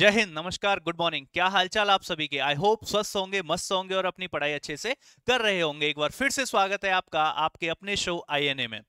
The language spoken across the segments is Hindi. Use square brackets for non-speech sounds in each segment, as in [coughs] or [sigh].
जय हिंद नमस्कार गुड मॉर्निंग क्या हालचाल आप सभी के आई होप स्वस्थ होंगे मस्त होंगे और अपनी पढ़ाई अच्छे से कर रहे होंगे एक बार फिर से स्वागत है आपका आपके अपने शो आईएनए में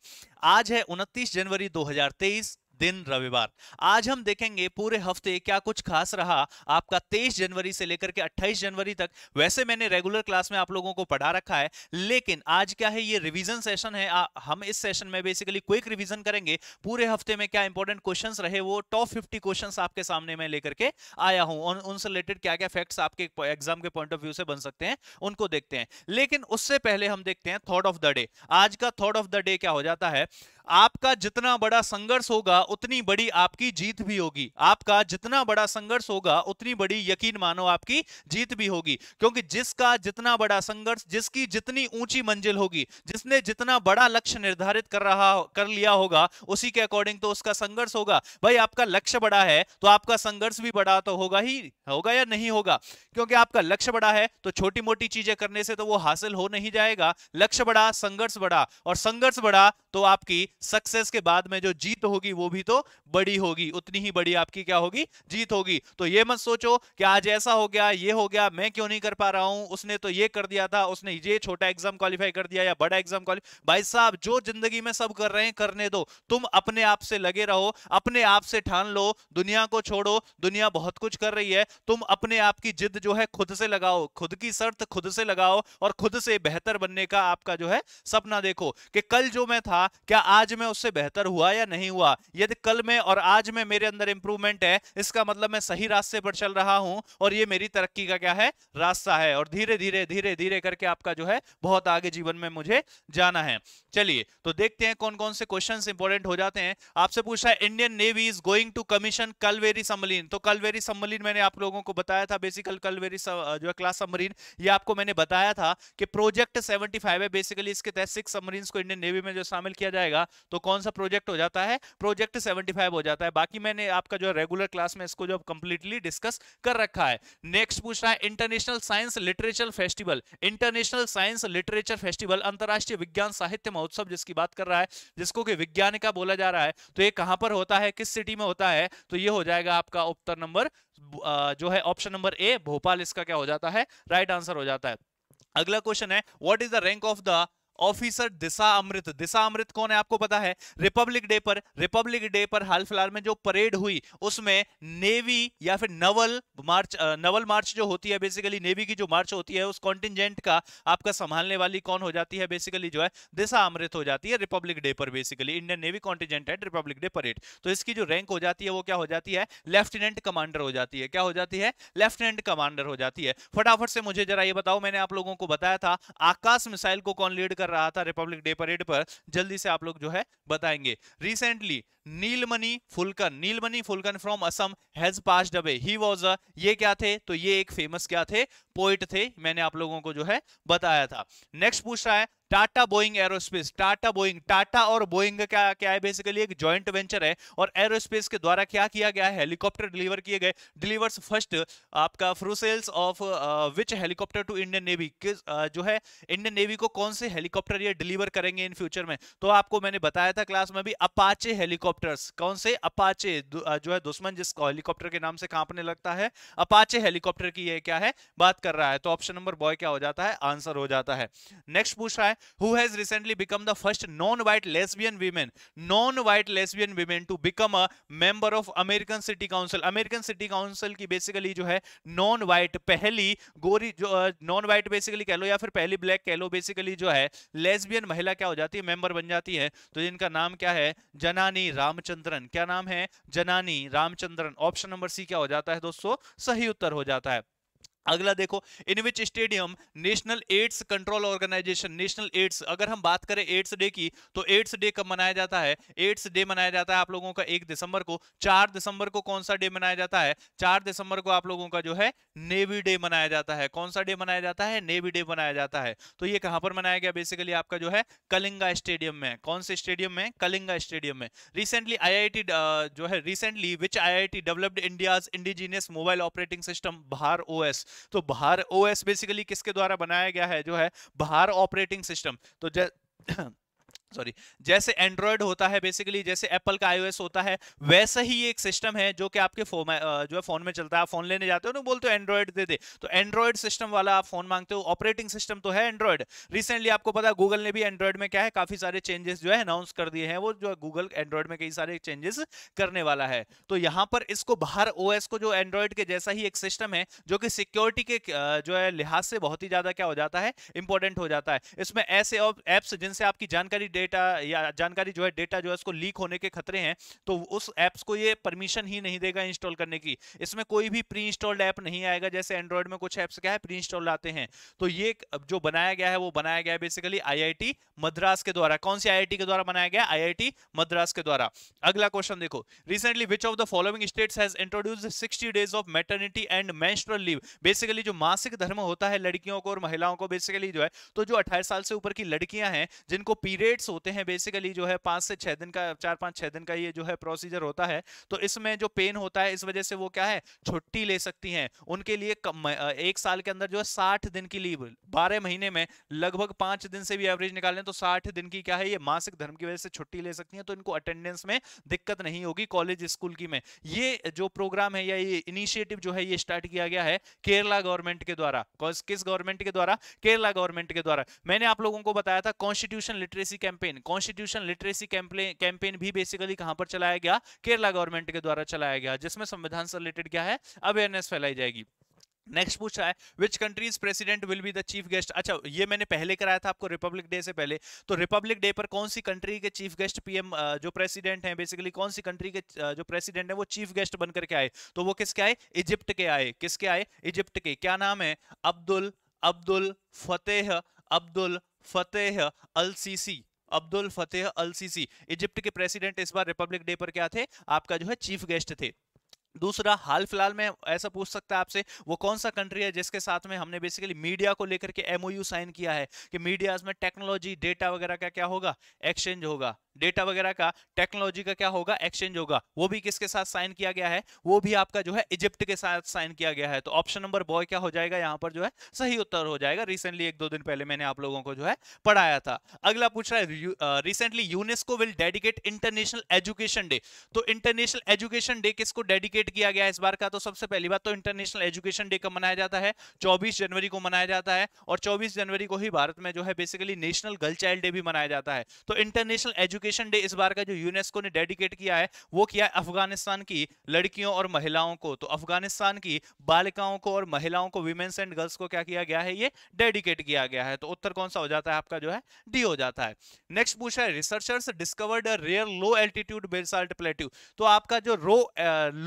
आज है 29 जनवरी 2023 दिन रविवार आज हम देखेंगे पूरे हफ्ते क्या कुछ खास रहा आपका 23 जनवरी से लेकर के 28 जनवरी तक वैसे मैंने रेगुलर क्लास में आप लोगों को पढ़ा रखा है लेकिन आज क्या है ये रिवीजन सेशन है आ, हम इस सेशन में बेसिकली क्विक रिवीजन करेंगे पूरे हफ्ते में क्या इंपॉर्टेंट क्वेश्चन रहे वो टॉप फिफ्टी क्वेश्चन आपके सामने मैं लेकर के आया हूं उनसे रिलेटेड क्या क्या फैक्ट्स आपके एग्जाम के पॉइंट ऑफ व्यू से बन सकते हैं उनको देखते हैं लेकिन उससे पहले हम देखते हैं थॉट ऑफ द डे आज का थॉट ऑफ द डे क्या हो जाता है आपका जितना बड़ा संघर्ष होगा उतनी बड़ी आपकी जीत भी होगी आपका जितना बड़ा संघर्ष होगा उतनी बड़ी यकीन मानो आपकी जीत भी होगी क्योंकि जिसका जितना बड़ा संघर्ष जिसकी जितनी ऊंची मंजिल होगी जिसने जितना बड़ा लक्ष्य निर्धारित कर रहा कर लिया होगा उसी के अकॉर्डिंग तो उसका संघर्ष होगा भाई आपका लक्ष्य बड़ा है तो आपका संघर्ष भी बड़ा तो होगा ही होगा या नहीं होगा क्योंकि आपका लक्ष्य बड़ा है तो छोटी मोटी चीजें करने से तो वो हासिल हो नहीं जाएगा लक्ष्य बड़ा संघर्ष बड़ा और संघर्ष बड़ा तो आपकी सक्सेस के बाद में जो जीत होगी वो भी तो बड़ी होगी उतनी ही बड़ी आपकी क्या होगी जीत होगी तो ये मत सोचो कि आज ऐसा हो गया ये हो गया मैं क्यों नहीं कर पा रहा हूं उसने तो ये कर दिया था उसने ये छोटा एग्जाम क्वालिफाई कर दिया या बड़ा एग्जाम क्वालिफाई भाई साहब जो जिंदगी में सब कर रहे हैं करने दो तुम अपने आप से लगे रहो अपने आप से ठान लो दुनिया को छोड़ो दुनिया बहुत कुछ कर रही है तुम अपने आप की जिद जो है खुद से लगाओ खुद की शर्त खुद से लगाओ और खुद से बेहतर बनने का आपका जो है सपना देखो कि कल जो मैं था क्या आज आज मैं उससे बेहतर हुआ या नहीं हुआ यदि कल में और आज में मेरे अंदर इंप्रूवमेंट है इसका मतलब मैं सही रास्ते पर चल रहा हूं और ये मेरी तरक्की का क्या है रास्ता है और धीरे धीरे धीरे धीरे करके आपका जो है बहुत आगे जीवन में मुझे जाना है चलिए तो देखते हैं कौन कौन से क्वेश्चन इंपोर्टेंट हो जाते हैं आपसे पूछा है Indian Navy is going to commission Kalvari submarine तो कलवेरी सम्मलिन मैंने आप लोगों को बताया था बेसिकल कलवेरी जो है क्लास सम्मरीन ये आपको मैंने बताया था कि प्रोजेक्ट 75 है बेसिकली इसके तहत सिक्स सबमरीन्स को इंडियन नेवी में जो शामिल किया जाएगा तो कौन सा प्रोजेक्ट हो जाता है प्रोजेक्ट 75 हो जाता है बाकी मैंने आपका जो रेगुलर क्लास में इसको जो कंप्लीटली डिस्कस कर रखा है नेक्स्ट पूछ रहा है international science literature festival international science literature festival अंतर्राष्ट्रीय विज्ञान साहित्य महोत्सव जिसकी बात कर रहा है जिसको कि विज्ञानिका बोला जा रहा है तो ये कहां पर होता है किस सिटी में होता है तो ये हो जाएगा आपका उत्तर नंबर जो है ऑप्शन नंबर ए भोपाल इसका क्या हो जाता है राइट right आंसर हो जाता है अगला क्वेश्चन है what is the rank of the officer Disha Amrit Disha Amrit कौन है आपको पता है रिपब्लिक डे पर रिपब्लिक डे पर हाल फिलहाल में जो परेड हुई उसमें नेवी या फिर नवल मार्च नवल मार्च जो होती है बेसिकली नेवी की जो मार्च होती है उस कॉन्टिजेंट का आपका संभालने वाली कौन हो जाती है बेसिकली जो है दिशा अमृत हो जाती है रिपब्लिक डे पर basically Indian Navy contingent at republic day parade तो इसकी जो रैंक हो जाती है वो क्या हो जाती है लेफ्टिनेंट कमांडर हो जाती है क्या हो जाती है लेफ्टिनेंट कमांडर हो जाती है फटाफट से मुझे जरा ये बताओ मैंने आप लोगों को बताया था आकाश मिसाइल को कौन लीड कर रहा था रिपब्लिक डे परेड पर जल्दी से आप लोग जो है बताएंगे recently Nilamani Phukan Nilamani Phukan from Assam has passed away he was ये क्या थे तो ये एक फेमस क्या थे पोइट थे मैंने आप लोगों को जो है बताया था नेक्स्ट पूछ रहा है Tata Boeing aerospace Tata Boeing Tata और बोइंग क्या क्या है बेसिकली एक जॉइंट वेंचर है और एरोस्पेस के द्वारा क्या किया गया हेलीकॉप्टर डिलीवर किए गए डिलीवर्स फर्स्ट आपका fuselages of which helicopter to Indian Navy किस uh, जो है इंडियन नेवी को कौन से हेलीकॉप्टर ये डिलीवर करेंगे इन फ्यूचर में तो आपको मैंने बताया था क्लास में भी अपाचे हेलीकॉप्टर हेलीकॉप्टर्स कौन से अपाचे जो है दुश्मन जिस हेलीकॉप्टर के नाम से कांपने लगता है अपाचे हेलीकॉप्टर की ये क्या है बात कर रहा है तो ऑप्शन नंबर बॉय क्या हो जाता है आंसर हो जाता है नेक्स्ट पूछ रहा है who has recently become the first non white lesbian women non white lesbian women to become a member of American city council American city council की बेसिकली जो है नॉन व्हाइट पहली गोरी जो नॉन व्हाइट बेसिकली कह लो या फिर पहली ब्लैक कह लो बेसिकली जो है लेस्बियन महिला क्या हो जाती है मेंबर बन जाती है तो जिनका नाम क्या है जनानी रामचंद्रन क्या नाम है जनानी रामचंद्रन ऑप्शन नंबर सी क्या हो जाता है दोस्तों सही उत्तर हो जाता है अगला देखो in which stadium national AIDS control organization national AIDS अगर हम बात करें एड्स डे की तो एड्स डे कब मनाया जाता है एड्स डे मनाया जाता है आप लोगों का एक दिसंबर को चार दिसंबर को कौन सा डे मनाया जाता है चार दिसंबर को आप लोगों का जो है नेवी डे मनाया जाता है कौन सा डे मनाया जाता है नेवी डे मनाया जाता है तो ये कहां पर मनाया गया बेसिकली आपका जो है कलिंगा स्टेडियम में कौन से स्टेडियम में कलिंगा स्टेडियम में रिसेंटली आई जो है recently which T developed India's indigenous mobile operating system BharOS तो बाहर ओएस बेसिकली किसके द्वारा बनाया गया है जो है बाहर ऑपरेटिंग सिस्टम तो [clears throat] सॉरी जैसे एंड्रॉयड होता है बेसिकली जैसे एप्पल का आईओएस होता है वैसा ही एक सिस्टम है जो कि आपके फोन जो है फोन में चलता है आप फोन लेने जाते हो ना बोलते हो एंड्रॉयड दे दे तो एंड्रॉयड सिस्टम वाला आप फोन मांगते हो ऑपरेटिंग सिस्टम तो है एंड्रॉयड रिसेंटली आपको पता गूगल ने भी एंड्रॉयड में क्या है काफी सारे चेंजेस जो है अनाउंस कर दिए हैं वो जो गूगल एंड्रॉयड में कई सारे चेंजेस करने वाला है तो यहाँ पर इसको बाहर ओ को जो एंड्रॉयड के जैसा ही एक सिस्टम है जो कि सिक्योरिटी के जो है लिहाज से बहुत ही ज्यादा क्या हो जाता है इंपॉर्टेंट हो जाता है इसमें ऐसे ऐप्स जिनसे आपकी जानकारी डेटा या जानकारी जो है डेटा जो है उसको लीक होने के खतरे हैं तो उस एप्स को ये परमिशन ही नहीं देगा इंस्टॉल करने की इसमें कोई भी प्री इंस्टॉल्ड ऐप नहीं आएगा जैसे एंड्रॉयड में कुछ ऐप्स क्या है प्री इंस्टॉल आते हैं तो ये जो बनाया गया है वो बनाया गया है बेसिकली आई मद्रास के द्वारा कौन सी आई के द्वारा बनाया गया आई मद्रास के द्वारा अगला क्वेश्चन देखो recently which of the following states has introduce sixty days of maternity and menstrual leave basically जो मासिक धर्म होता है लड़कियों को और महिलाओं को बेसिकली जो है तो जो अठारह साल से ऊपर की लड़कियां हैं जिनको पीरियड्स होते हैं बेसिकली जो है पांच से छह दिन का चार पांच छह दिन का ये जो है प्रोसीजर होता है तो इसमें जो पेन होता है इस वजह से वो क्या है छुट्टी ले सकती हैं उनके लिए कम, एक साल के अंदर जो है साठ दिन की लीव बारह महीने में लगभग पांच दिन से भी एवरेज निकालें तो साठ दिन की क्या है ये मासिक धर्म की वजह से छुट्टी ले सकती है तो इनको अटेंडेंस में दिक्कत नहीं होगी कॉलेज स्कूल की में ये जो प्रोग्राम है या ये इनिशिएटिव जो है ये स्टार्ट किया गया है केरला गवर्नमेंट के द्वारा किस गवर्नमेंट के द्वारा केरला गवर्नमेंट के द्वारा मैंने आप लोगों को बताया था constitution literacy camp campaign constitution literacy campaign भी बेसिकली कहां पर चलाया गया केरला गवर्नमेंट के द्वारा चलाया गया जिसमें संविधान से रिलेटेड क्या है अवेयरनेस फैलाई जाएगी नेक्स्ट पूछ रहा है which countries president will be the chief guest अच्छा ये मैंने पहले कराया था आपको रिपब्लिक डे से पहले तो रिपब्लिक डे पर कौन सी कंट्री के चीफ गेस्ट पीएम जो प्रेसिडेंट हैं बेसिकली कौन सी कंट्री के जो प्रेसिडेंट है वो चीफ गेस्ट बनकर के आए तो वो किसके आए इजिप्ट के आए किसके आए इजिप्ट के क्या नाम है Abdel Abdel Fattah Abdel Fattah el Sisi Abdel Fattah el Sisi Egypt के प्रेसिडेंट इस बार रिपब्लिक डे पर क्या थे आपका जो है चीफ गेस्ट थे दूसरा हाल फिलहाल में ऐसा पूछ सकता है आपसे वो कौन सा कंट्री है जिसके साथ में हमने बेसिकली मीडिया को लेकर के एमओयू साइन किया है कि मीडियाज में टेक्नोलॉजी डेटा वगैरह का क्या होगा एक्सचेंज होगा डेटा वगैरह का टेक्नोलॉजी का क्या होगा एक्सचेंज होगा वो भी किसके साथ साइन किया गया है वो भी आपका जो है इजिप्ट के साथ साइन किया गया है तो ऑप्शन नंबर बॉय क्या हो जाएगा यहाँ पर जो है सही उत्तर हो जाएगा रिसेंटली एक दो दिन पहले मैंने आप लोगों को जो है पढ़ाया था अगला पूछ रहा है recently UNESCO will dedicate international education day तो इंटरनेशनल एजुकेशन डे किसको डेडिकेट किया गया इस बार का तो सबसे पहली बात तो इंटरनेशनल एजुकेशन डे कब मनाया जाता है चौबीस जनवरी को मनाया जाता है और चौबीस जनवरी को ही भारत में जो है basically national girl child day भी मनाया जाता है तो इंटरनेशनल एजुकेशन एजुकेशन डे इस बार का जो यूनेस्को ने डेडिकेट किया है वो किया है अफगानिस्तान की लड़कियों और महिलाओं को तो अफगानिस्तान की बालिकाओं को और महिलाओं को वीमेन्स एंड गर्ल्स को क्या किया गया है ये डेडिकेट किया गया है तो उत्तर कौन सा हो जाता है आपका जो है डी हो जाता है नेक्स्ट पूछा है researchers discovered rare low altitude basalt plateau तो आपका जो रो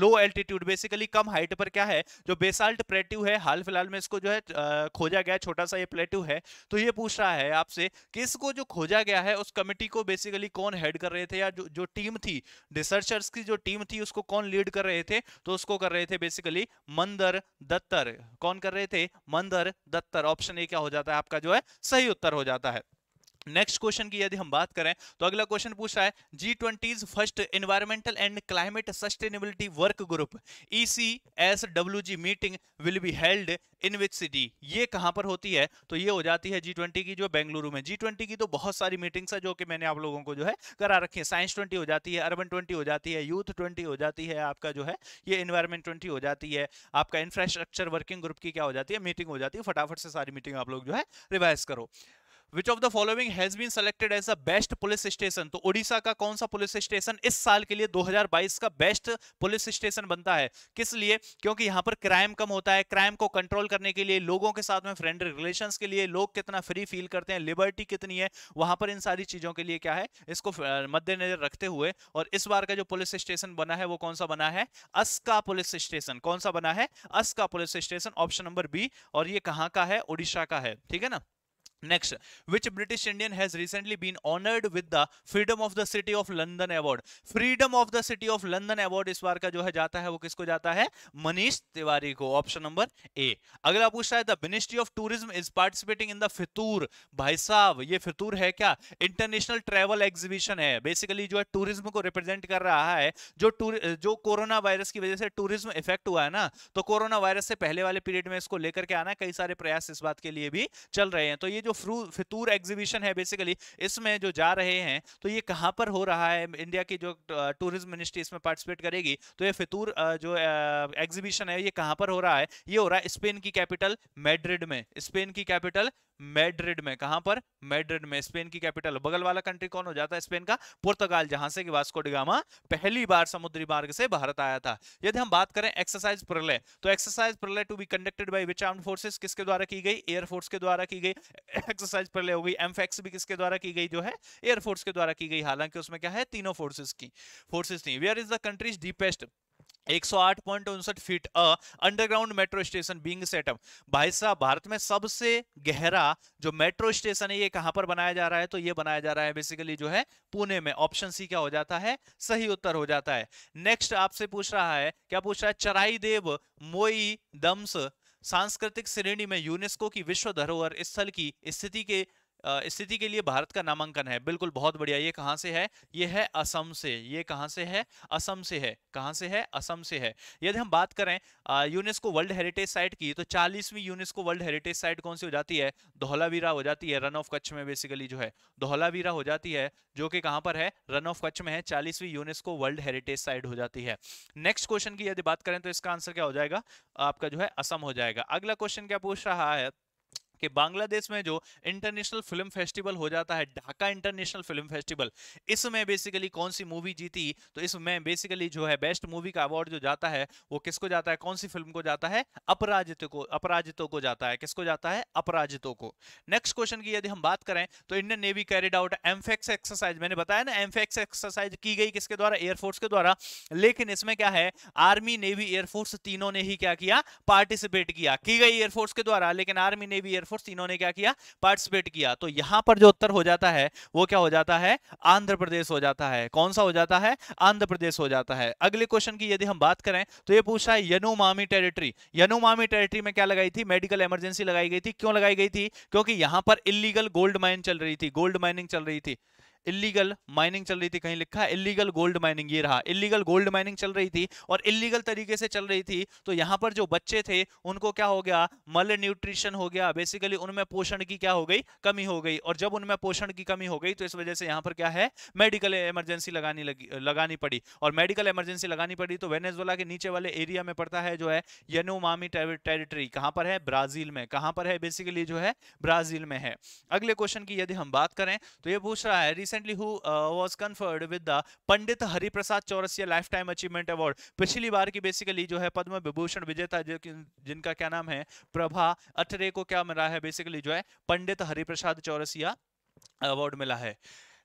लो एल्टीट्यूड बेसिकली कम हाइट पर क्या है जो बेसाल्ट प्लेट्यू है हाल फिलहाल में इसको जो है खोजा गया छोटा सा ये प्लेट्यू है तो ये पूछ रहा है आपसे किसको जो खोजा गया है उस कमिटी को बेसिकली कौन कौन हेड कर रहे थे या जो जो टीम थी रिसर्चर्स की जो टीम थी उसको कौन लीड कर रहे थे तो उसको कर रहे थे बेसिकली मंदर दत्तर कौन कर रहे थे मंदर दत्तर ऑप्शन ए क्या हो जाता है आपका जो है सही उत्तर हो जाता है नेक्स्ट क्वेश्चन की यदि हम बात करें तो अगला क्वेश्चन पूछ रहा है G twenty's first environmental and climate sustainability work group S W G meeting will be held in which city ये कहां पर होती है तो ये हो जाती है जी ट्वेंटी की जो बेंगलुरु में जी ट्वेंटी की तो बहुत सारी मीटिंग्स है जो कि मैंने आप लोगों को जो है करा रखी है साइंस ट्वेंटी हो जाती है अर्बन ट्वेंटी हो जाती है यूथ ट्वेंटी हो जाती है आपका जो है ये इन्वायरमेंट ट्वेंटी हो जाती है आपका इंफ्रास्ट्रक्चर वर्किंग ग्रुप की क्या हो जाती है मीटिंग हो जाती है फटाफट से सारी मीटिंग आप लोग जो है रिवाइज करो which of the following has been selected as the best police station तो ओडिशा का कौन सा पुलिस स्टेशन इस साल के लिए 2022 का बेस्ट पुलिस स्टेशन बनता है किस लिए क्योंकि यहाँ पर क्राइम कम होता है क्राइम को कंट्रोल करने के लिए लोगों के साथ में फ्रेंडली रिलेशन के लिए लोग कितना फ्री फील करते हैं लिबर्टी कितनी है वहां पर इन सारी चीजों के लिए क्या है इसको मद्देनजर रखते हुए और इस बार का जो पुलिस स्टेशन बना है वो कौन सा बना है अस का पुलिस स्टेशन कौन सा बना है Aska police station option number B और ये कहाँ का है ओडिशा का है ठीक है ना next which British Indian has recently been honoured with the freedom of the city of London award freedom of the city of London award इस बार का जो है जाता है वो किसको जाता है मनीष तिवारी को ऑप्शन नंबर ए अगला पूछता है the ministry of tourism is participating in the FITUR भाई साहब ये फितूर है क्या इंटरनेशनल ट्रेवल एग्जीबिशन है बेसिकली जो है टूरिज्म को रिप्रेजेंट कर रहा है जो टूर जो कोरोना वायरस की वजह से टूरिज्म इफेक्ट हुआ है ना तो कोरोना वायरस से पहले वाले पीरियड में इसको लेकर के आना कई सारे प्रयास इस बात के लिए भी चल रहे हैं तो ये जो फितूर एग्जीबिशन है बेसिकली इसमें जो जा रहे हैं तो ये कहाँ पर हो रहा है इंडिया की जो टूरिज्म मिनिस्ट्री इसमें पार्टिसिपेट करेगी तो ये फितूर जो एग्जीबिशन है ये कहाँ पर हो रहा है ये हो रहा है स्पेन की कैपिटल मेड्रिड में स्पेन की कैपिटल मैड्रिड में कहां पर मैड्रिड में स्पेन की कैपिटल बगल वाला कंट्री कौन हो जाता है स्पेन का पुर्तगाल जहां से कि वास्को डिगामा पहली बार समुद्री मार्ग से भारत आया था यदि हम बात करें एक्सरसाइज प्रलय तो exercise Pralay to be conducted by which arm forces किसके द्वारा की गई एयरफोर्स के द्वारा की गई एक्सरसाइज प्रलय हो गई एमफेक्स भी किसके द्वारा की गई जो है एयरफोर्स के द्वारा की गई हालांकि उसमें क्या है तीनों फोर्सेज की फोर्सेज थी where is the country's deepest 108.59 feet a underground metro station being setup भाई साहब भारत में सबसे गहरा जो मेट्रो स्टेशन है ये कहां पर बनाया जा रहा है तो ये बनाया जा रहा है बेसिकली जो है पुणे में ऑप्शन सी क्या हो जाता है सही उत्तर हो जाता है नेक्स्ट आपसे पूछ रहा है क्या पूछ रहा है चराई देव मोई दम्स सांस्कृतिक श्रेणी में यूनेस्को की विश्व धरोहर स्थल की स्थिति के स्थिति के लिए भारत का नामांकन है बिल्कुल बहुत बढ़िया ये कहाँ से है ये है असम से ये कहाँ से है असम से है कहाँ से है असम से है यदि हम बात करें यूनेस्को वर्ल्ड हेरिटेज साइट की तो चालीसवीं यूनेस्को वर्ल्ड हेरिटेज साइट कौन सी हो जाती है धौलावीरा हो जाती है रन ऑफ कच्छ में बेसिकली जो है धौलावीरा हो जाती है जो कि कहाँ पर है रन ऑफ कच्छ में है चालीसवीं यूनेस्को वर्ल्ड हेरिटेज साइट हो जाती है नेक्स्ट क्वेश्चन की यदि बात करें तो इसका आंसर क्या हो जाएगा आपका जो है असम हो जाएगा अगला क्वेश्चन क्या पूछ रहा है कि बांग्लादेश में जो इंटरनेशनल फिल्म फेस्टिवल हो जाता है ढाका इंटरनेशनल फिल्म फेस्टिवल इसमें बेसिकली कौन सी मूवी जीती तो इसमें बेसिकली जो है बेस्ट मूवी का अवार्ड जो जाता है वो किसको जाता है कौन सी फिल्म को जाता है अपराजित को अपराजितों को जाता है किसको जाता है अपराजितों को नेक्स्ट क्वेश्चन की यदि हम बात करें तो Indian navy carried out AMPHEX exercise मैंने बताया ना एम्फेक्स एक्सरसाइज की गई किसके द्वारा एयरफोर्स के द्वारा लेकिन इसमें क्या है आर्मी नेवी एयरफोर्स तीनों ने ही क्या किया पार्टिसिपेट किया की गई एयरफोर्स के द्वारा लेकिन आर्मी नेवी एयरफोर्स इन्होंने क्या किया पार्टिसिपेट किया तो यहां पर जो उत्तर हो जाता है वो क्या हो जाता है आंध्र प्रदेश हो जाता है कौन सा हो जाता है आंध्र प्रदेश हो जाता है अगले क्वेश्चन की यदि हम बात करें तो ये पूछा है यनुमामी टेरिटरी यनुमामी टेरिटरी में क्या लगाई थी मेडिकल इमरजेंसी लगाई गई थी क्यों लगाई गई थी क्योंकि यहां पर इलीगल गोल्ड माइन चल रही थी गोल्ड माइनिंग चल रही थी इलीगल माइनिंग चल रही थी कहीं लिखा है इलीगल गोल्ड माइनिंग ये रहा इलीगल गोल्ड माइनिंग चल रही थी और इलीगल तरीके से चल रही थी तो यहाँ पर जो बच्चे थे उनको क्या हो गया मल न्यूट्रिशन हो गया बेसिकली उनमें पोषण की क्या हो गई कमी हो गई और जब उनमें पोषण की कमी हो गई तो इस वजह से यहाँ पर क्या है मेडिकल इमरजेंसी लगानी लगी लगानी पड़ी और मेडिकल इमरजेंसी लगानी पड़ी तो वेनेजोला के नीचे वाले एरिया में पड़ता है जो है यनोमामी टेरिटरी कहाँ पर है ब्राजील में कहाँ पर है बेसिकली जो है ब्राजील में है अगले क्वेश्चन की यदि हम बात करें तो ये पूछ रहा है recently who uh, was conferred with the Pandit Hari Prasad Chaurasia Lifetime Achievement Award. पिछली बार की बेसिकली जो है पद्म विभूषण विजेता जिनका क्या नाम है प्रभा अटरे को क्या मिला है बेसिकली जो है पंडित हरिप्रसाद चौरसिया अवार्ड मिला है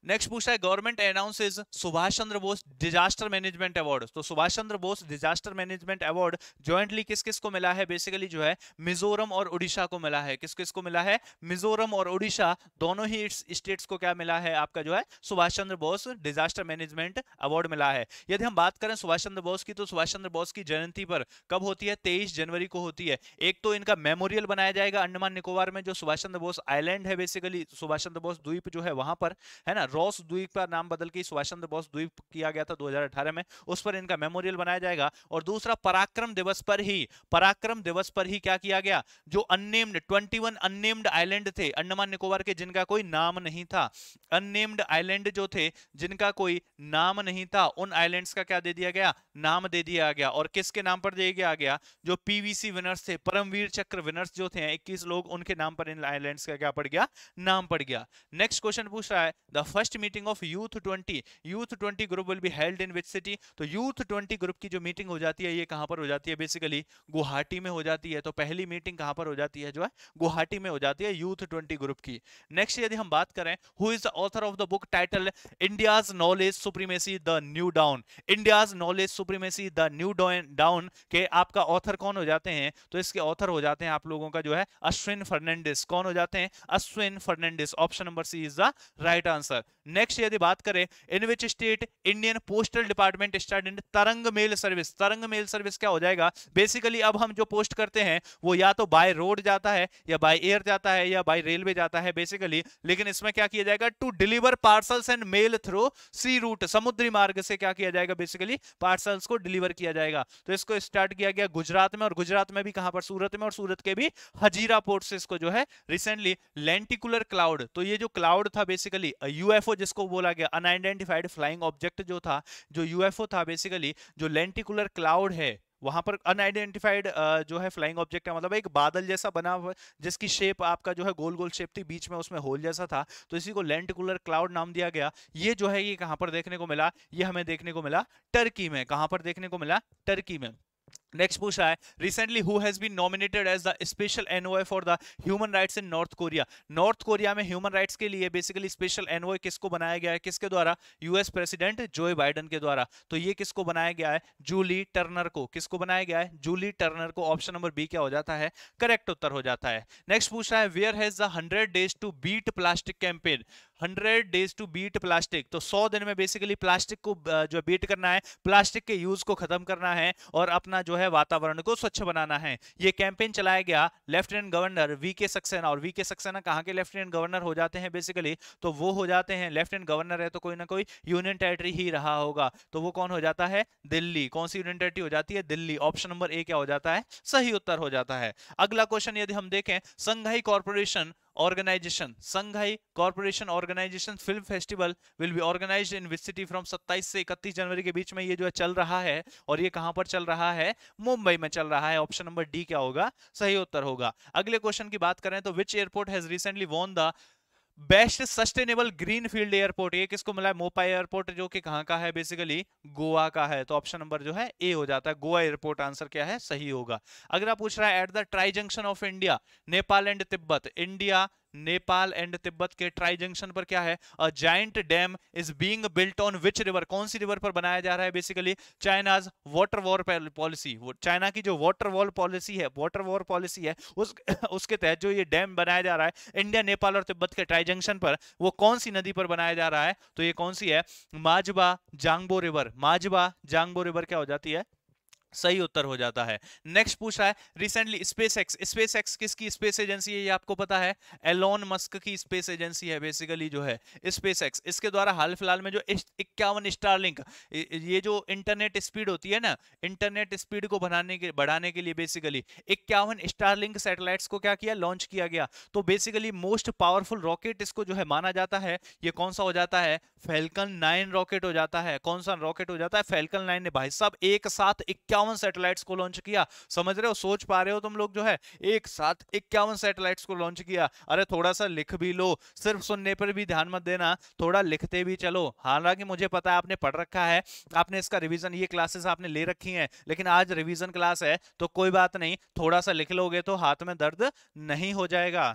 नेक्स्ट पूछा है government announces Subhash Chandra Bose disaster management award तो Subhash Chandra Bose disaster management award jointly किस किस को मिला है बेसिकली जो है मिजोरम और उड़ीसा को मिला है किस किस को मिला है मिजोरम और उड़ीसा दोनों ही स्टेट्स को क्या मिला है आपका जो है Subhash Chandra Bose disaster management award मिला है यदि हम बात करें सुभाष चंद्र बोस की तो सुभाष चंद्र बोस की जयंती पर कब होती है तेईस जनवरी को होती है एक तो इनका मेमोरियल बनाया जाएगा अंडमान निकोबार में जो सुभाष चंद्र बोस आईलैंड है बेसिकली सुभाष चंद्र बोस द्वीप जो है वहां पर है ना रॉस द्वीप का नाम बदल के सुभाष चंद्र बोस द्वीप किया गया था 2018 में उस पर इनका मेमोरियल बनाया जाएगा और दूसरा पराक्रम दिवस पर ही पराक्रम दिवस पर ही क्या किया गया जो अननेम्ड 21 अननेम्ड आईलैंड थे अंडमान निकोबार के जिनका कोई नाम नहीं था अननेम्ड आइलैंड जो थे जिनका कोई नाम नहीं था उन आइलैंड्स का क्या दे दिया गया नाम दे दिया गया और किसके नाम पर दे दिया गया जो पीवीसी विनर्स थे परमवीर चक्र विनर्स जो थे 21 लोग उनके नाम पर इन आइलैंड्स का क्या पड़ गया नाम पड़ गया नेक्स्ट क्वेश्चन पूछ रहा है the first meeting of youth 20 youth 20 group will be held in which city तो यूथ 20 ग्रुप की जो मीटिंग हो जाती है ये कहां पर हो जाती है बेसिकली गुवाहाटी में हो जाती है तो पहली मीटिंग कहां पर हो जाती है जो है गुवाहाटी में हो जाती है यूथ 20 ग्रुप की नेक्स्ट यदि हम बात करें who is the author of the book title India's knowledge supremacy the new dawn India's knowledge supremacy the new dawn के आपका ऑथर कौन हो जाते हैं तो इसके ऑथर हो जाते हैं आप लोगों का जो है अश्विन फर्नांडिस कौन हो जाते हैं Ashwin Fernandes option number C is the right answer next यदि बात करें in which state Indian postal department started Tarang mail service Tarang mail service क्या हो जाएगा बेसिकली अब हम जो पोस्ट करते हैं वो या तो बाय रोड जाता है या बाय एयर जाता है या बाय रेलवे जाता है बेसिकली लेकिन इसमें क्या किया जाएगा to deliver parcels and mail through sea route समुद्री मार्ग से क्या किया जाएगा बेसिकली पार्सल्स को डिलीवर किया जाएगा तो इसको स्टार्ट किया गया गुजरात में और गुजरात में भी कहां पर सूरत में और सूरत के भी हजीरा पोर्ट से इसको जो है रिसेंटली लेंटिकुलर क्लाउड तो ये जो क्लाउड था बेसिकली यूएफ यूएफओ जिसको बोला गया अनआइडेंटिफाइड फ्लाइंग ऑब्जेक्ट जो था जो यूएफओ था बेसिकली जो लेंटिकुलर क्लाउड है वहां पर अनआइडेंटिफाइड जो है फ्लाइंग ऑब्जेक्ट है मतलब एक बादल जैसा बना हुआ जिसकी शेप आपका जो है गोल गोल शेप थी बीच में उसमें होल जैसा था तो इसी को लेंटिकुलर क्लाउड नाम दिया गया ये जो है ये कहाँ पर देखने को मिला ये हमें देखने को मिला टर्की में कहाँ पर देखने को मिला टर्की में नेक्स्ट पूछा है recently who has been nominated as the special envoy for the human rights in North Korea North Korea में ह्यूमन राइट्स के लिए बेसिकली स्पेशल एनवॉय किसको बनाया गया है किसके द्वारा यूएस प्रेसिडेंट जो बाइडन के द्वारा तो ये किसको बनाया गया है जूली टर्नर को किसको बनाया गया है जूली टर्नर को ऑप्शन नंबर बी क्या हो जाता है करेक्ट उत्तर हो जाता है नेक्स्ट पूछा है where has the hundred days to beat plastic campaign hundred days to beat plastic तो सौ दिन में बेसिकली प्लास्टिक को जो बीट करना है प्लास्टिक के यूज को खत्म करना है और अपना जो है वातावरण को स्वच्छ बनाना है ये कैंपेन चलाया गया लेफ्टिनेंट गवर्नर वी के सक्सेना और वी के सक्सेना कहाँ के लेफ्टिनेंट गवर्नर हो जाते हैं बेसिकली तो वो हो जाते हैं लेफ्टिनेंट गवर्नर है तो कोई ना कोई यूनियन टेरेटरी ही रहा होगा तो वो कौन हो जाता है दिल्ली कौन सी यूनियन टेरेटरी हो जाती है दिल्ली ऑप्शन नंबर ए क्या हो जाता है सही उत्तर हो जाता है अगला क्वेश्चन यदि हम देखें Shanghai corporation organisation Shanghai corporation organisation film festival will be organise in which city from 27 से 31 जनवरी के बीच में ये जो है चल रहा है और ये कहां पर चल रहा है मुंबई में चल रहा है ऑप्शन नंबर डी क्या होगा सही उत्तर होगा अगले क्वेश्चन की बात करें तो which airport has recently won the best sustainable green field airport ये किसको मिला है मोपा एयरपोर्ट जो कि कहाँ का है बेसिकली गोवा का है तो ऑप्शन नंबर जो है ए हो जाता है गोवा एयरपोर्ट आंसर क्या है सही होगा अगला पूछ रहा है at the tri junction of India Nepal and Tibet India Nepal and Tibet के ट्राई जंक्शन पर क्या है a giant dam is being built on which river कौन सी रिवर पर बनाया जा रहा है basically China's water war policy China की जो वाटर वॉर पॉलिसी है वाटर वॉर पॉलिसी है उस [coughs] उसके तहत जो ये डैम बनाया जा रहा है इंडिया नेपाल और तिब्बत के ट्राई जंक्शन पर वो कौन सी नदी पर बनाया जा रहा है तो ये कौन सी है माजबा जांगबो रिवर माजबा जांगबो रिवर क्या हो जाती है सही उत्तर हो जाता है नेक्स्ट पूछ रहा है recently SpaceX SpaceX किसकी स्पेस एजेंसी है ये आपको पता है एलोन मस्क की स्पेस एजेंसी है बेसिकली जो है स्पेस एक्स इसके द्वारा हाल फिलहाल में जो इक्यावन स्टारलिंक ये जो इंटरनेट स्पीड होती है ना इंटरनेट स्पीड को बनाने के बढ़ाने के लिए बेसिकली इक्यावन स्टारलिंक सैटेलाइट्स को क्या किया लॉन्च किया गया तो बेसिकली मोस्ट पावरफुल रॉकेट इसको जो है माना जाता है ये कौन सा हो जाता है फैल्कन नाइन रॉकेट हो जाता है कौन सा रॉकेट हो जाता है फैल्कन नाइन ने भाई साहब एक साथ इक्यावन इक्यावन सैटेलाइट्स को लॉन्च किया समझ रहे हो सोच पा रहे हो तुम लोग जो है एक साथ इक्यावन सैटेलाइट्स को लॉन्च किया अरे थोड़ा सा लिख भी लो सिर्फ सुनने पर भी ध्यान मत देना थोड़ा लिखते भी चलो हालांकि मुझे पता है आपने पढ़ रखा है आपने इसका रिविजन ये क्लासेस आपने ले रखी है लेकिन आज रिविजन क्लास है तो कोई बात नहीं थोड़ा सा लिख लोगे तो हाथ में दर्द नहीं हो जाएगा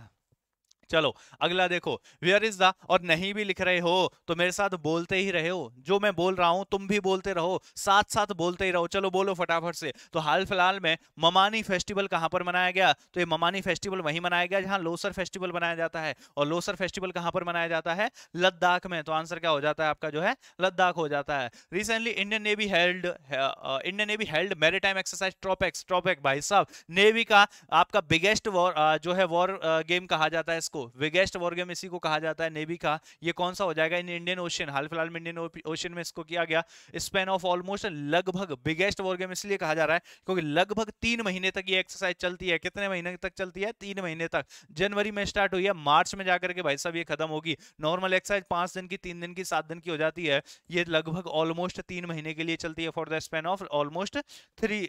चलो अगला देखो वेयर इज द और नहीं भी लिख रहे हो तो मेरे साथ बोलते ही रहे हो जो मैं बोल रहा हूं तुम भी बोलते रहो साथ साथ बोलते ही रहो चलो बोलो फटाफट से तो हाल फिलहाल में ममानी फेस्टिवल कहां पर मनाया गया तो ये ममानी फेस्टिवल वहीं मनाया गया जहां लोसर फेस्टिवल मनाया जाता है और लोसर फेस्टिवल कहां पर मनाया जाता है लद्दाख में तो आंसर क्या हो जाता है आपका जो है लद्दाख हो जाता है recently Indian navy held Indian navy held maritime exercise TROPEX TROPEX भाई साहब नेवी का आपका बिगेस्ट वॉर जो है वॉर गेम कहा जाता है को बिगेस्ट वॉरगेम इसी को कहा जाता है नेवी का ये कौन सा हो जाएगा इन इंडियन ओशन हाल फिलहाल में इंडियन ओशन में इसको किया गया स्पेन ऑफ ऑलमोस्ट लगभग बिगेस्ट वॉरगेम इसलिए कहा जा रहा है क्योंकि लगभग तीन महीने तक ये एक्सरसाइज चलती है कितने महीने तक चलती है तीन महीने तक जनवरी में स्टार्ट हुई है मार्च में जाकर के भाई साहब ये खत्म होगी नॉर्मल एक्सरसाइज पांच दिन की तीन दिन की सात दिन की हो जाती है ये लगभग ऑलमोस्ट तीन महीने के लिए चलती है for the span of almost three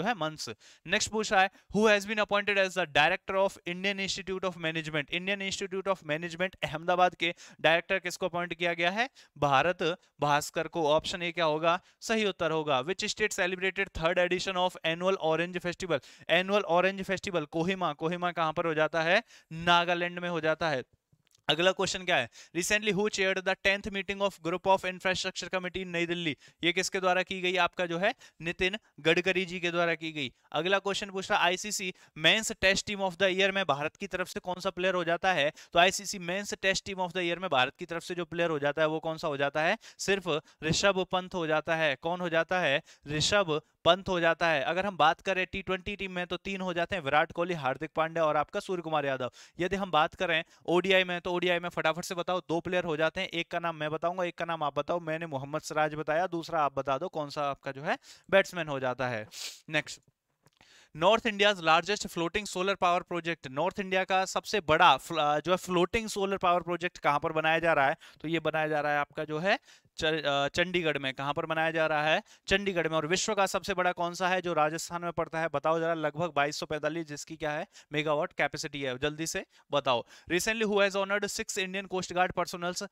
जो है मंथ्स नेक्स्ट पूछ रहा है who has been appointed as the director of Indian institute of management Indian Indian institute of management Ahmedabad के डायरेक्टर किसको अपॉइंट किया गया है भारत भास्कर को ऑप्शन ए क्या होगा सही उत्तर होगा which state celebrated third edition of annual orange festival annual orange festival Kohima Kohima कहां पर हो जाता है नागालैंड में हो जाता है अगला क्वेश्चन क्या है recently who chair the tenth meeting of group of infrastructure committee नई दिल्ली ये किसके द्वारा की गई आपका जो है नितिन गडकरी जी के द्वारा की गई अगला क्वेश्चन पूछ रहा ICC men's test team of the year में भारत की तरफ से कौन सा प्लेयर हो जाता है तो ICC men's test team of the year में भारत की तरफ से जो प्लेयर हो जाता है वो कौन सा हो जाता है सिर्फ ऋषभ पंत हो जाता है कौन हो जाता है ऋषभ पंत हो जाता है अगर हम बात करें टी ट्वेंटी टीम में तो तीन हो जाते हैं विराट कोहली हार्दिक पांड्या और आपका सूर्य कुमार यादव यदि हम बात करें ओडीआई में तो ओडीआई में फटाफट से बताओ दो प्लेयर हो जाते हैं एक का नाम मैं बताऊंगा एक का नाम आप बताओ मैंने मोहम्मद सराज बताया दूसरा आप बता दो कौन सा आपका जो है बैट्समैन हो जाता है next North India largest floating solar power project North India का सबसे बड़ा जो है फ्लोटिंग सोलर पावर प्रोजेक्ट कहां पर बनाया जा रहा है तो ये बनाया जा रहा है आपका जो है चंडीगढ़ में कहां पर मनाया जा रहा है चंडीगढ़ में और विश्व का सबसे बड़ा कौन सा है जो राजस्थान में पड़ता है बताओ जरा लगभग 2245 जिसकी क्या है मेगावाट कैपेसिटी है जल्दी से बताओ recently who is honoured six Indian coast guard personnels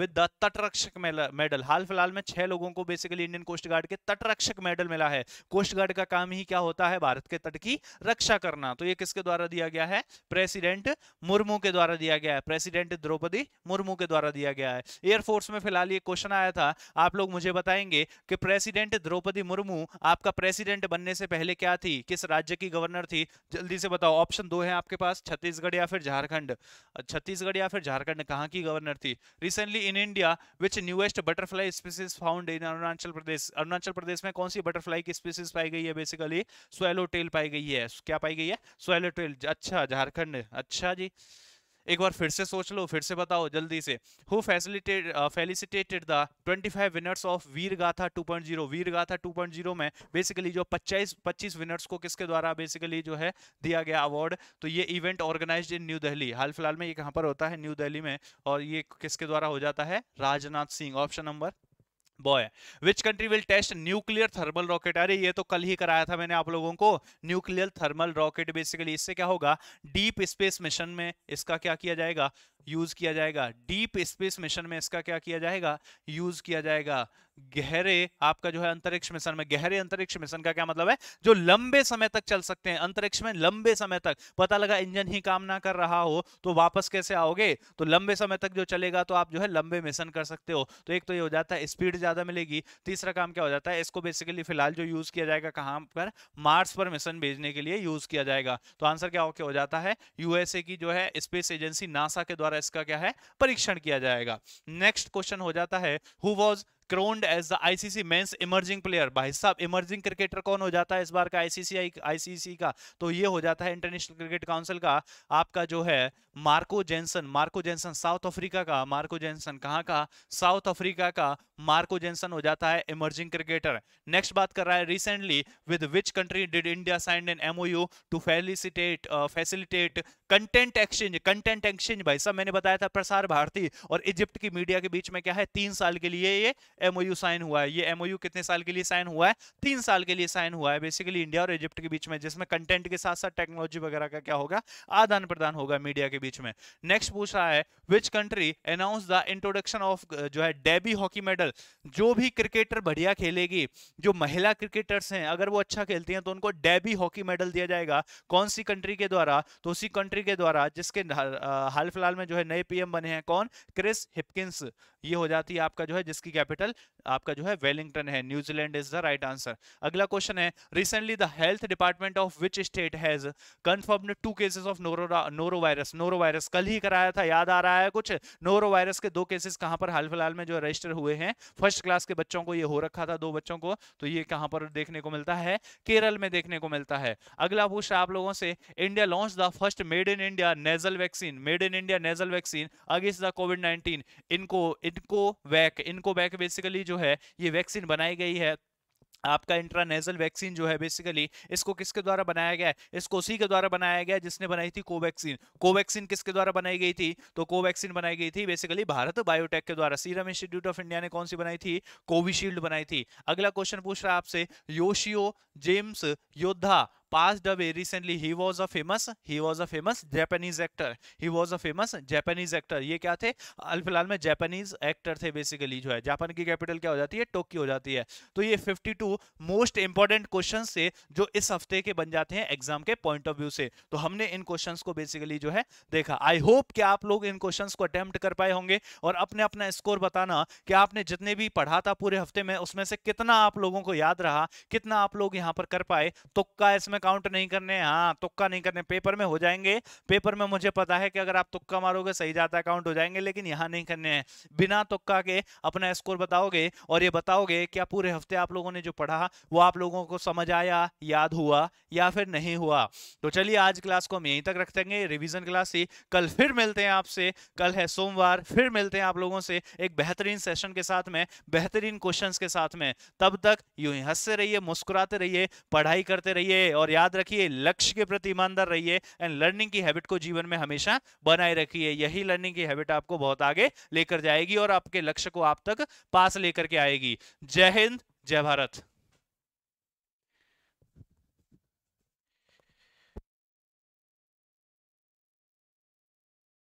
with the तटरक्षक मेडल हाल फिलहाल में छह लोगों को बेसिकली इंडियन कोस्ट गार्ड के तटरक्षक मेडल मिला है कोस्ट गार्ड का काम ही क्या होता है भारत के तट की रक्षा करना तो ये किसके द्वारा दिया गया है प्रेसिडेंट मुर्मू के द्वारा दिया गया है प्रेसिडेंट द्रौपदी मुर्मू के द्वारा दिया गया है एयरफोर्स में फिलहाल ये कोस्ट क्वेश्चन आया था आप लोग मुझे बताएंगे कि प्रेसिडेंट द्रौपदी मुर्मू आपका प्रेसिडेंट बनने से पहले क्या थी किस राज्य की गवर्नर थी जल्दी से बताओ ऑप्शन दो है आपके पास छत्तीसगढ़ या फिर झारखंड छत्तीसगढ़ या फिर झारखंड कहाँ की गवर्नर थी recently in India which newest butterfly species found in Arunachal Pradesh Arunachal Pradesh में कौन सी बटरफ्लाई की स्पीसीज पाई गई है बेसिकली स्वेलो टेल पाई गई है क्या पाई गई है स्वेलो टेल अच्छा झारखंड अच्छा जी एक बार फिर से सोच लो फिर से बताओ जल्दी से who facilitated felicitated the 25 winners of Veer Gatha 2.0 वीर गाथा 2.0 में बेसिकली जो 25 25 विनर्स को किसके द्वारा बेसिकली जो है दिया गया अवार्ड तो ये event organised in New Delhi हाल फिलहाल में ये कहाँ पर होता है न्यू दिल्ली में और ये किसके द्वारा हो जाता है Rajnath Singh option number boy which country will test nuclear thermal rocket अरे ये तो कल ही कराया था मैंने आप लोगों को न्यूक्लियर थर्मल रॉकेट बेसिकली इससे क्या होगा डीप स्पेस मिशन में इसका क्या किया जाएगा यूज किया जाएगा डीप स्पेस मिशन में इसका क्या किया जाएगा यूज किया जाएगा गहरे आपका जो है अंतरिक्ष मिशन में गहरे अंतरिक्ष मिशन का क्या मतलब है जो लंबे समय तक चल सकते हैं अंतरिक्ष में लंबे समय तक पता लगा इंजन ही काम ना कर रहा हो तो वापस कैसे आओगे तो लंबे समय तक जो चलेगा तो आप जो है लंबे मिशन कर सकते हो तो एक तो ये हो जाता है स्पीड ज्यादा मिलेगी तीसरा काम क्या हो जाता है इसको बेसिकली फिलहाल जो यूज किया जाएगा कहां पर मार्स पर मिशन भेजने के लिए यूज किया जाएगा तो आंसर क्या हो जाता है यूएसए की जो है स्पेस एजेंसी नासा के द्वारा द्वारा इसका क्या है परीक्षण किया जाएगा नेक्स्ट क्वेश्चन हो जाता है who was crowned as the ICC men's emerging player भाई साहब इमर्जिंग क्रिकेटर कौन हो जाता है इस बार का आईसीसी आईसीसी का तो ये हो जाता है इंटरनेशनल क्रिकेट काउंसिल का आपका जो है Marco Jansen Marco Jansen South Africa का मार्को जेंसन कहाँ का साउथ अफ्रीका का मार्को जेंसन हो जाता है इमर्जिंग क्रिकेटर नेक्स्ट बात कर रहा है recently with which country did India sign an MOU to facilitate facilitate content exchange content exchange भाई सब मैंने बताया था प्रसार भारती और इजिप्ट की मीडिया के बीच में क्या है तीन साल के लिए ये एमओयू साइन हुआ है ये एमओयू कितने साल के लिए साइन हुआ है तीन साल के लिए साइन हुआ है बेसिकली इंडिया और इजिप्ट के बीच में जिसमें कंटेंट के साथ साथ टेक्नोलॉजी वगैरह का क्या होगा आदान प्रदान होगा मीडिया के बीच में नेक्स्ट पूछ रहा है which country announce the introduction of जो है डेबी हॉकी मेडल जो भी क्रिकेटर बढ़िया खेलेगी जो महिला क्रिकेटर्स हैं अगर वो अच्छा खेलती हैं तो उनको डेबी हॉकी मेडल दिया जाएगा कौन सी कंट्री के द्वारा तो उसी कंट्री के द्वारा जिसके हाल फिलहाल में जो है नए पीएम बने हैं कौन क्रिस हिपकिंस ये हो जाती है आपका जो है जिसकी कैपिटल आपका जो है वेलिंगटन है New Zealand is the right answer अगला क्वेश्चन है recently the health department of which state has confirmed two cases of noro norovirus noro noro virus कल ही कराया था याद आ रहा है कुछ नोरो वायरस के दो केसेस कहां पर हाल फिलहाल में जो रजिस्टर हुए हैं फर्स्ट क्लास के बच्चों को ये हो रखा था दो बच्चों को तो ये कहां पर देखने को मिलता है केरल में देखने को मिलता है अगला पूछ रहा आप लोगों से India launch the first made in India nasal vaccine made in India nasal vaccine against the covid nineteen इनको इनको वैक इनको वैक बेसिकली जो है ये वैक्सीन बनाई गई है आपका इंट्रानेजल वैक्सीन जो है बेसिकली इसको किसके द्वारा बनाया गया है इसको उसी के द्वारा बनाया गया जिसने बनाई थी कोवैक्सीन कोवैक्सीन किसके द्वारा बनाई गई थी तो कोवैक्सीन बनाई गई थी बेसिकली भारत बायोटेक के द्वारा सीरम इंस्टीट्यूट ऑफ इंडिया ने कौन सी बनाई थी कोविशील्ड बनाई थी अगला क्वेश्चन पूछ रहा है आपसे योशियो जेम्स योद्धा passed away recently he was a famous he was a famous japanese actor he was a famous japanese actor ये क्या थे हाल फिलहाल में जापानीज एक्टर थे बेसिकली जो है जापान की कैपिटल क्या हो जाती है टोक्यो हो जाती है तो ये 52 मोस्ट इंपॉर्टेंट क्वेश्चन से जो इस हफ्ते के बन जाते हैं एग्जाम के पॉइंट ऑफ व्यू से तो हमने इन क्वेश्चन को बेसिकली जो है देखा आई होप कि आप लोग इन क्वेश्चन को अटेम्प्ट कर पाए होंगे और अपने अपना स्कोर बताना कि आपने जितने भी पढ़ा था पूरे हफ्ते में उसमें से कितना आप लोगों को याद रहा कितना आप लोग यहाँ पर कर पाए तुक्का तो इसमें काउंट नहीं करने हाँ तुक्का नहीं करने पेपर में हो जाएंगे पेपर में मुझे पता है कि अगर आप तुक्का मारोगे सही जाता है काउंट हो जाएंगे लेकिन यहाँ नहीं करने हैं बिना तुक्का के अपना स्कोर बताओगे और ये बताओगे क्या पूरे हफ्ते आप लोगों ने जो पढ़ा वो आप लोगों को समझ आया याद हुआ या फिर नहीं हुआ तो चलिए आज क्लास को हम यहीं तक रख देंगे रिविजन क्लास ही कल फिर मिलते हैं आपसे कल है सोमवार फिर मिलते हैं आप लोगों से एक बेहतरीन सेशन के साथ में बेहतरीन क्वेश्चन के साथ में तब तक यूं ही हंसते रहिए मुस्कुराते रहिए पढ़ाई करते रहिए और याद रखिए लक्ष्य के प्रति ईमानदार रहिए एंड लर्निंग की हैबिट को जीवन में हमेशा बनाए रखिए यही लर्निंग की हैबिट आपको बहुत आगे लेकर जाएगी और आपके लक्ष्य को आप तक पास लेकर के आएगी जय हिंद जय भारत